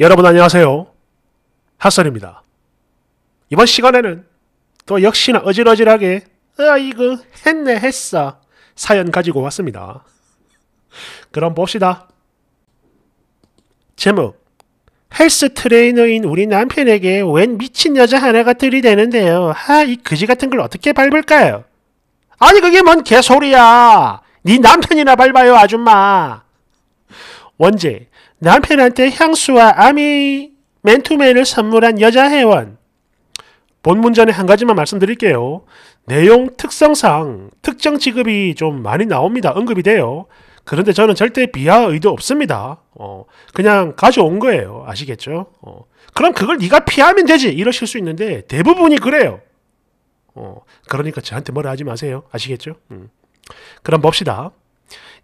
여러분 안녕하세요. 핫설입니다. 이번 시간에는 또 역시나 어질어질하게 아 이거 했네 했어 사연 가지고 왔습니다. 그럼 봅시다. 제목 헬스 트레이너인 우리 남편에게 웬 미친 여자 하나가 들이대는데요. 하이 그지 같은 걸 어떻게 밟을까요? 아니 그게 뭔 개소리야. 네 남편이나 밟아요 아줌마. 원제 남편한테 향수와 아미 맨투맨을 선물한 여자 회원. 본문 전에 한 가지만 말씀드릴게요. 내용 특성상 특정 직업이 좀 많이 나옵니다. 언급이 돼요. 그런데 저는 절대 비하 의도 없습니다. 어, 그냥 가져온 거예요. 아시겠죠? 어, 그럼 그걸 네가 피하면 되지 이러실 수 있는데 대부분이 그래요. 어, 그러니까 저한테 뭐라 하지 마세요. 아시겠죠? 음. 그럼 봅시다.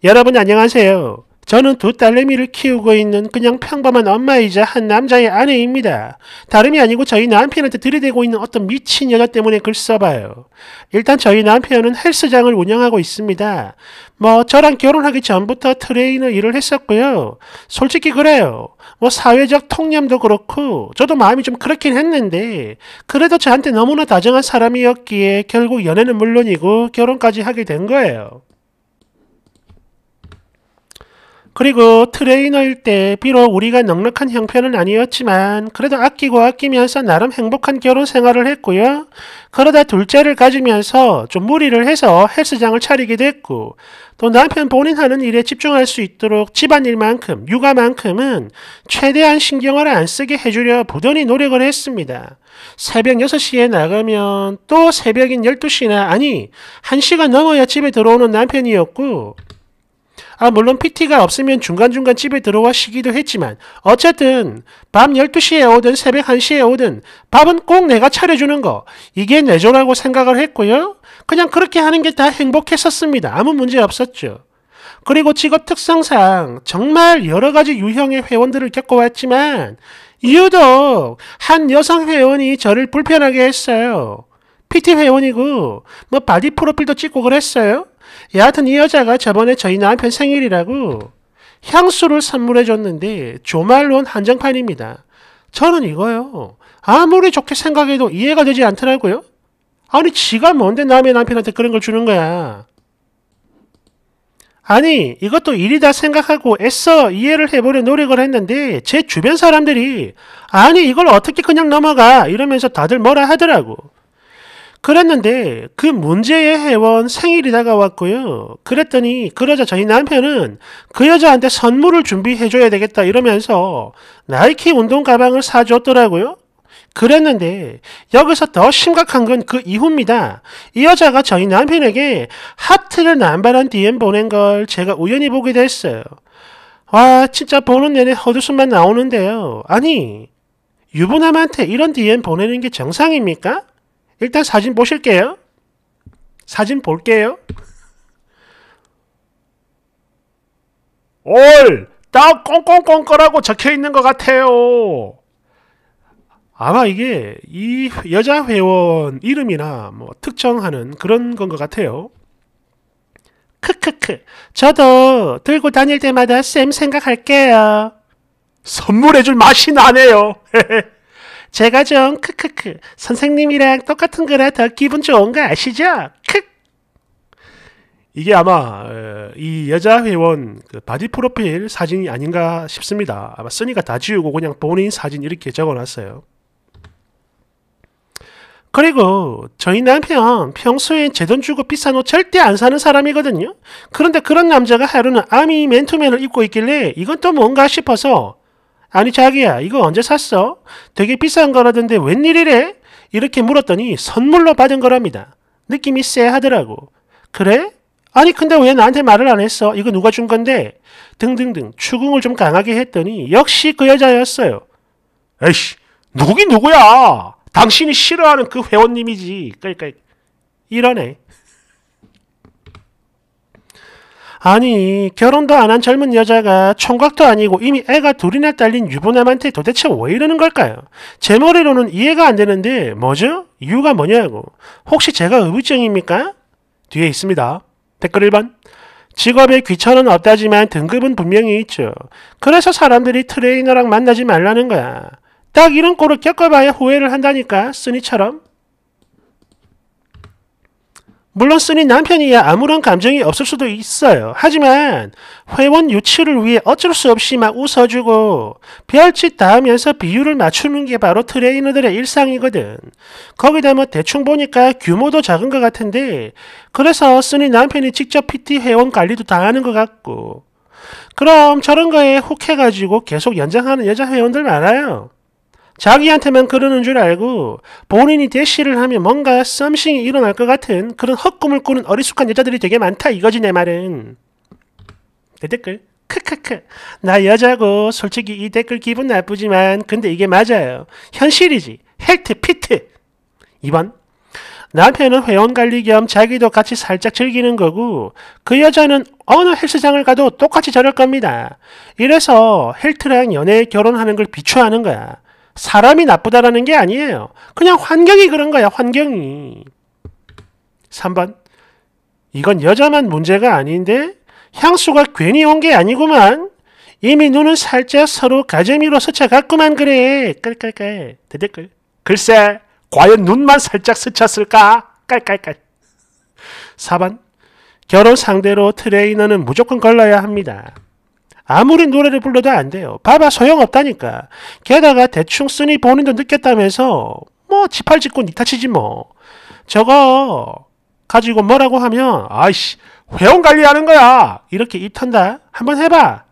여러분 안녕하세요. 저는 두 딸내미를 키우고 있는 그냥 평범한 엄마이자 한 남자의 아내입니다. 다름이 아니고 저희 남편한테 들이대고 있는 어떤 미친 여자 때문에 글 써봐요. 일단 저희 남편은 헬스장을 운영하고 있습니다. 뭐 저랑 결혼하기 전부터 트레이너 일을 했었고요. 솔직히 그래요. 뭐 사회적 통념도 그렇고 저도 마음이 좀 그렇긴 했는데 그래도 저한테 너무나 다정한 사람이었기에 결국 연애는 물론이고 결혼까지 하게 된 거예요. 그리고 트레이너일 때 비록 우리가 넉넉한 형편은 아니었지만 그래도 아끼고 아끼면서 나름 행복한 결혼 생활을 했고요. 그러다 둘째를 가지면서 좀 무리를 해서 헬스장을 차리기도 했고 또 남편 본인 하는 일에 집중할 수 있도록 집안일만큼 육아만큼은 최대한 신경을 안 쓰게 해주려 부단히 노력을 했습니다. 새벽 6시에 나가면 또 새벽인 12시나 아니 1시간 넘어야 집에 들어오는 남편이었고 아, 물론 PT가 없으면 중간중간 집에 들어와 쉬기도 했지만 어쨌든 밤 12시에 오든 새벽 1시에 오든 밥은 꼭 내가 차려주는 거 이게 내조라고 생각을 했고요. 그냥 그렇게 하는 게 다 행복했었습니다. 아무 문제 없었죠. 그리고 직업 특성상 정말 여러 가지 유형의 회원들을 겪어왔지만 유독 한 여성 회원이 저를 불편하게 했어요. PT 회원이고 뭐 바디 프로필도 찍고 그랬어요. 예, 여하튼 이 여자가 저번에 저희 남편 생일이라고 향수를 선물해줬는데 조말론 한정판입니다. 저는 이거요. 아무리 좋게 생각해도 이해가 되지 않더라고요. 아니 지가 뭔데 남의 남편한테 그런 걸 주는 거야. 아니 이것도 일이다 생각하고 애써 이해를 해보려 노력을 했는데 제 주변 사람들이 아니 이걸 어떻게 그냥 넘어가 이러면서 다들 뭐라 하더라고. 그랬는데 그 문제의 회원 생일이 다가왔고요. 그랬더니 그러자 저희 남편은 그 여자한테 선물을 준비해줘야 되겠다 이러면서 나이키 운동 가방을 사줬더라고요. 그랬는데 여기서 더 심각한 건 그 이후입니다. 이 여자가 저희 남편에게 하트를 남발한 DM 보낸 걸 제가 우연히 보게 됐어요. 와 진짜 보는 내내 허드슨만 나오는데요. 아니 유부남한테 이런 DM 보내는 게 정상입니까? 일단 사진 보실게요. 사진 볼게요. 올! 딱 꽁꽁꽁거라고 적혀 있는 것 같아요. 아마 이게 이 여자 회원 이름이나 뭐 특정하는 그런 건 것 같아요. 크크크. 저도 들고 다닐 때마다 쌤 생각할게요. 선물해줄 맛이 나네요. 제가 좀 크크크 선생님이랑 똑같은 거라 더 기분 좋은 거 아시죠? 크 이게 아마 어, 이 여자 회원 그 바디 프로필 사진이 아닌가 싶습니다. 아마 쓰니가다 지우고 그냥 본인 사진 이렇게 적어놨어요. 그리고 저희 남편 평소에 제 돈 주고 비싼 옷 절대 안 사는 사람이거든요. 그런데 그런 남자가 하루는 아미 맨투맨을 입고 있길래 이건 또 뭔가 싶어서 아니 자기야 이거 언제 샀어? 되게 비싼 거라던데 웬일이래? 이렇게 물었더니 선물로 받은 거랍니다. 느낌이 쎄하더라고. 그래? 아니 근데 왜 나한테 말을 안 했어? 이거 누가 준 건데? 등등등 추궁을 좀 강하게 했더니 역시 그 여자였어요. 에이씨 누구긴 누구야? 당신이 싫어하는 그 회원님이지. 그러니까 이러네. 아니 결혼도 안 한 젊은 여자가 총각도 아니고 이미 애가 둘이나 딸린 유부남한테 도대체 왜 이러는 걸까요? 제 머리로는 이해가 안 되는데 뭐죠? 이유가 뭐냐고 혹시 제가 의부증입니까? 뒤에 있습니다. 댓글 1번 직업에 귀천은 없다지만 등급은 분명히 있죠. 그래서 사람들이 트레이너랑 만나지 말라는 거야. 딱 이런 꼴을 겪어봐야 후회를 한다니까 쓰니처럼 물론 쓰니 남편이야 아무런 감정이 없을 수도 있어요. 하지만 회원 유치를 위해 어쩔 수 없이 막 웃어주고 별짓 다 하면서 비율을 맞추는 게 바로 트레이너들의 일상이거든. 거기다 뭐 대충 보니까 규모도 작은 것 같은데 그래서 쓰니 남편이 직접 PT 회원 관리도 당하는 것 같고 그럼 저런 거에 혹해가지고 계속 연장하는 여자 회원들 많아요. 자기한테만 그러는 줄 알고 본인이 대시를 하면 뭔가 썸씽이 일어날 것 같은 그런 헛꿈을 꾸는 어리숙한 여자들이 되게 많다 이거지 내 말은. 내 댓글 크크크 나 여자고 솔직히 이 댓글 기분 나쁘지만 근데 이게 맞아요. 현실이지. 헬트 피트 2번 남편은 회원관리 겸 자기도 같이 살짝 즐기는 거고 그 여자는 어느 헬스장을 가도 똑같이 저럴 겁니다. 이래서 헬트랑 연애 결혼하는 걸 비추하는 거야. 사람이 나쁘다라는 게 아니에요. 그냥 환경이 그런 거야, 환경이. 3번. 이건 여자만 문제가 아닌데 향수가 괜히 온 게 아니구만. 이미 눈은 살짝 서로 가재미로 스쳐갔구만 그래. 깔깔깔. 대댓글. 글쎄, 과연 눈만 살짝 스쳤을까? 깔깔깔. 4번. 결혼 상대로 트레이너는 무조건 걸러야 합니다. 아무리 노래를 불러도 안 돼요. 봐봐 소용없다니까. 게다가 대충 쓰니 보는 돈 듣겠다면서 뭐 지팔짓고 니타치지 뭐. 저거 가지고 뭐라고 하면 아이씨 회원 관리하는 거야. 이렇게 입 턴다. 한번 해봐.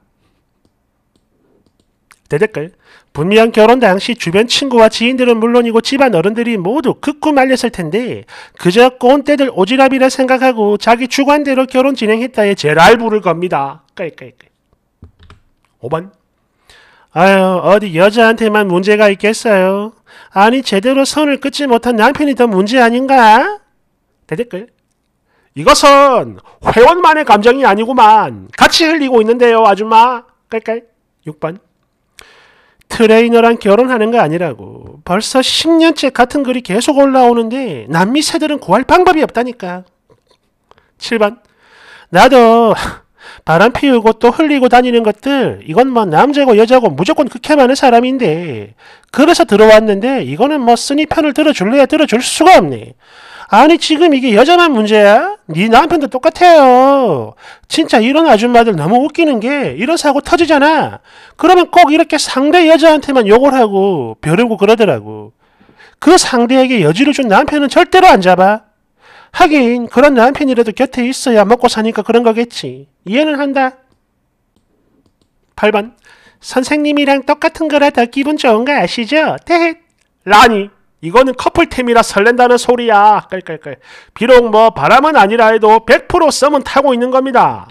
대댓글 분명 결혼 당시 주변 친구와 지인들은 물론이고 집안 어른들이 모두 극구 말렸을 텐데 그저 꼰대들 오지랖이라 생각하고 자기 주관대로 결혼 진행했다에 제랄 부를 겁니다. 깔깔깔. 5번. 아유, 어디 여자한테만 문제가 있겠어요. 아니, 제대로 선을 끊지 못한 남편이 더 문제 아닌가? 대댓글. 이것은 회원만의 감정이 아니구만 같이 흘리고 있는데요, 아줌마. 깔깔. 6번. 트레이너랑 결혼하는 거 아니라고. 벌써 10년째 같은 글이 계속 올라오는데 남미 새들은 구할 방법이 없다니까. 7번. 나도 바람 피우고 또 흘리고 다니는 것들 이건 뭐 남자고 여자고 무조건 그렇게 많은 사람인데 그래서 들어왔는데 이거는 뭐 쓰니 편을 들어줄래야 들어줄 수가 없네. 아니 지금 이게 여자만 문제야? 네 남편도 똑같아요. 진짜 이런 아줌마들 너무 웃기는 게 이런 사고 터지잖아. 그러면 꼭 이렇게 상대 여자한테만 욕을 하고 벼르고 그러더라고. 그 상대에게 여지를 준 남편은 절대로 안 잡아. 하긴 그런 남편이라도 곁에 있어야 먹고 사니까 그런 거겠지. 이해는 한다. 8번 선생님이랑 똑같은 거라 더 기분 좋은 거 아시죠? 대헷 라니 이거는 커플템이라 설렌다는 소리야. 깔깔깔. 비록 뭐 바람은 아니라 해도 100% 썸은 타고 있는 겁니다.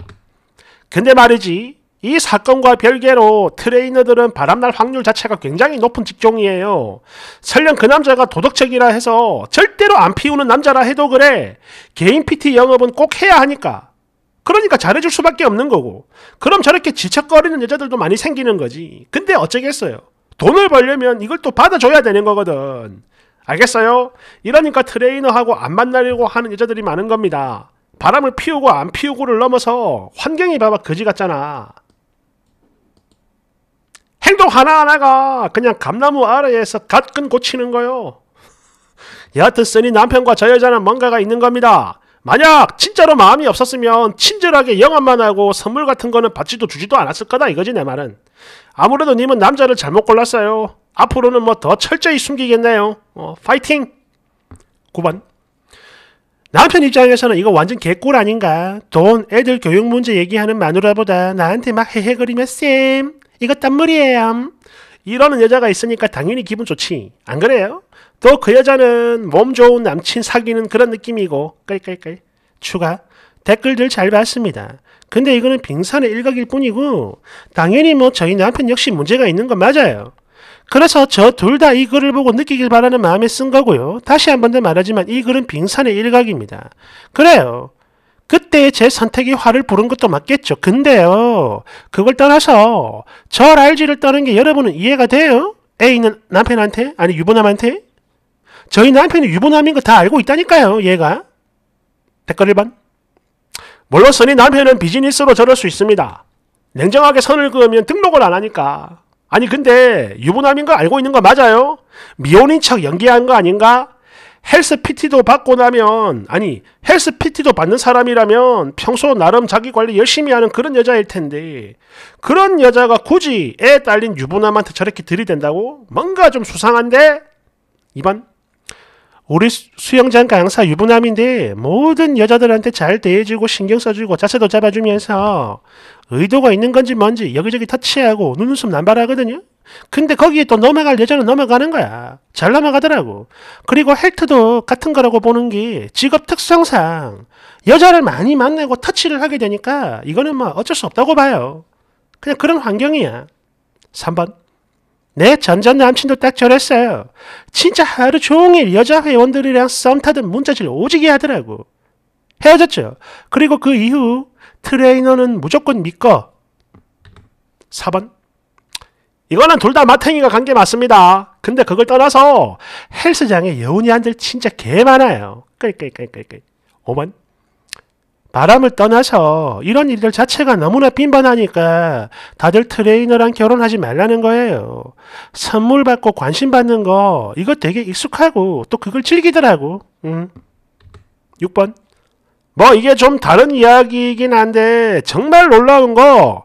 근데 말이지 이 사건과 별개로 트레이너들은 바람날 확률 자체가 굉장히 높은 직종이에요. 설령 그 남자가 도덕적이라 해서 절대로 안 피우는 남자라 해도 그래. 개인 PT 영업은 꼭 해야 하니까. 그러니까 잘해줄 수밖에 없는 거고. 그럼 저렇게 지척거리는 여자들도 많이 생기는 거지. 근데 어쩌겠어요. 돈을 벌려면 이걸 또 받아줘야 되는 거거든. 알겠어요? 이러니까 트레이너하고 안 만나려고 하는 여자들이 많은 겁니다. 바람을 피우고 안 피우고를 넘어서 환경이 봐봐 거지 같잖아. 행동 하나하나가 그냥 감나무 아래에서 갓끈 고치는 거요. 여하튼쓰니 남편과 저 여자는 뭔가가 있는 겁니다. 만약 진짜로 마음이 없었으면 친절하게 영업만 하고 선물 같은 거는 받지도 주지도 않았을 거다 이거지 내 말은. 아무래도 님은 남자를 잘못 골랐어요. 앞으로는 뭐 더 철저히 숨기겠네요. 어, 파이팅! 9번 남편 입장에서는 이거 완전 개꿀 아닌가. 돈, 애들 교육 문제 얘기하는 마누라보다 나한테 막 헤헤거리며 쌤, 이거 딴물이에요. 이러는 여자가 있으니까 당연히 기분 좋지. 안 그래요? 또 그 여자는 몸 좋은 남친 사귀는 그런 느낌이고 깔깔깔 추가 댓글들 잘 봤습니다. 근데 이거는 빙산의 일각일 뿐이고 당연히 뭐 저희 남편 역시 문제가 있는 건 맞아요. 그래서 저 둘 다 이 글을 보고 느끼길 바라는 마음에 쓴 거고요. 다시 한 번 더 말하지만 이 글은 빙산의 일각입니다. 그래요. 그때제 선택이 화를 부른 것도 맞겠죠. 근데요. 그걸 떠나서 절 알지를 떠는 게 여러분은 이해가 돼요? 애있는 남편한테? 아니 유부남한테? 저희 남편이 유부남인 거 다 알고 있다니까요. 얘가. 댓글 1번. 물론 선이 남편은 비즈니스로 저럴 수 있습니다. 냉정하게 선을 그으면 등록을 안 하니까. 아니 근데 유부남인 거 알고 있는 거 맞아요? 미혼인 척 연기한 거 아닌가? 헬스 PT도 받고 나면 아니 헬스 PT도 받는 사람이라면 평소 나름 자기 관리 열심히 하는 그런 여자일 텐데 그런 여자가 굳이 애 딸린 유부남한테 저렇게 들이댄다고 뭔가 좀 수상한데 2번 우리 수영장가 항사 유부남인데 모든 여자들한테 잘 대해주고 신경 써주고 자세도 잡아주면서 의도가 있는 건지 뭔지 여기저기 터치하고 눈웃음 난발하거든요. 근데 거기에 또 넘어갈 여자는 넘어가는 거야. 잘 넘어가더라고. 그리고 헬트도 같은 거라고 보는 게 직업 특성상 여자를 많이 만나고 터치를 하게 되니까 이거는 뭐 어쩔 수 없다고 봐요. 그냥 그런 환경이야. 3번. 내 전전 남친도 딱 저랬어요. 진짜 하루 종일 여자 회원들이랑 썸타던 문자질 오지게 하더라고. 헤어졌죠. 그리고 그 이후 트레이너는 무조건 믿고 4번 이거는 둘 다 마탱이가 간 게 맞습니다. 근데 그걸 떠나서 헬스장에 여운이 한들 진짜 개 많아요. 5번 바람을 떠나서 이런 일들 자체가 너무나 빈번하니까 다들 트레이너랑 결혼하지 말라는 거예요. 선물 받고 관심 받는 거 이거 되게 익숙하고 또 그걸 즐기더라고. 음. 6번 뭐 이게 좀 다른 이야기이긴 한데 정말 놀라운 거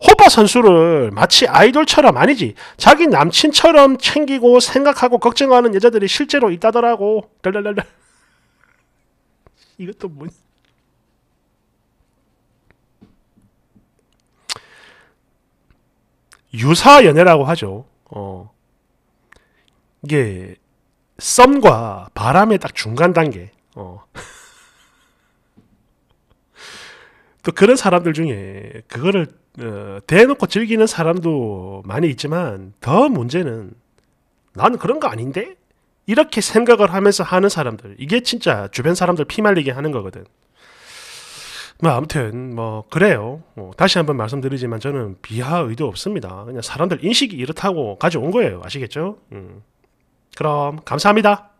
호빠 선수를 마치 아이돌처럼 아니지 자기 남친처럼 챙기고 생각하고 걱정하는 여자들이 실제로 있다더라고 랄랄랄랄 이것도 뭐 유사 연애라고 하죠 어 이게 썸과 바람의 딱 중간 단계 어또 그, 그런 사람들 중에 그거를 어, 대놓고 즐기는 사람도 많이 있지만 더 문제는 난 그런 거 아닌데 이렇게 생각을 하면서 하는 사람들 이게 진짜 주변 사람들 피말리게 하는 거거든. 뭐 아무튼 뭐 그래요. 뭐 다시 한번 말씀드리지만 저는 비하 의도 없습니다. 그냥 사람들 인식이 이렇다고 가져온 거예요. 아시겠죠? 음. 그럼 감사합니다.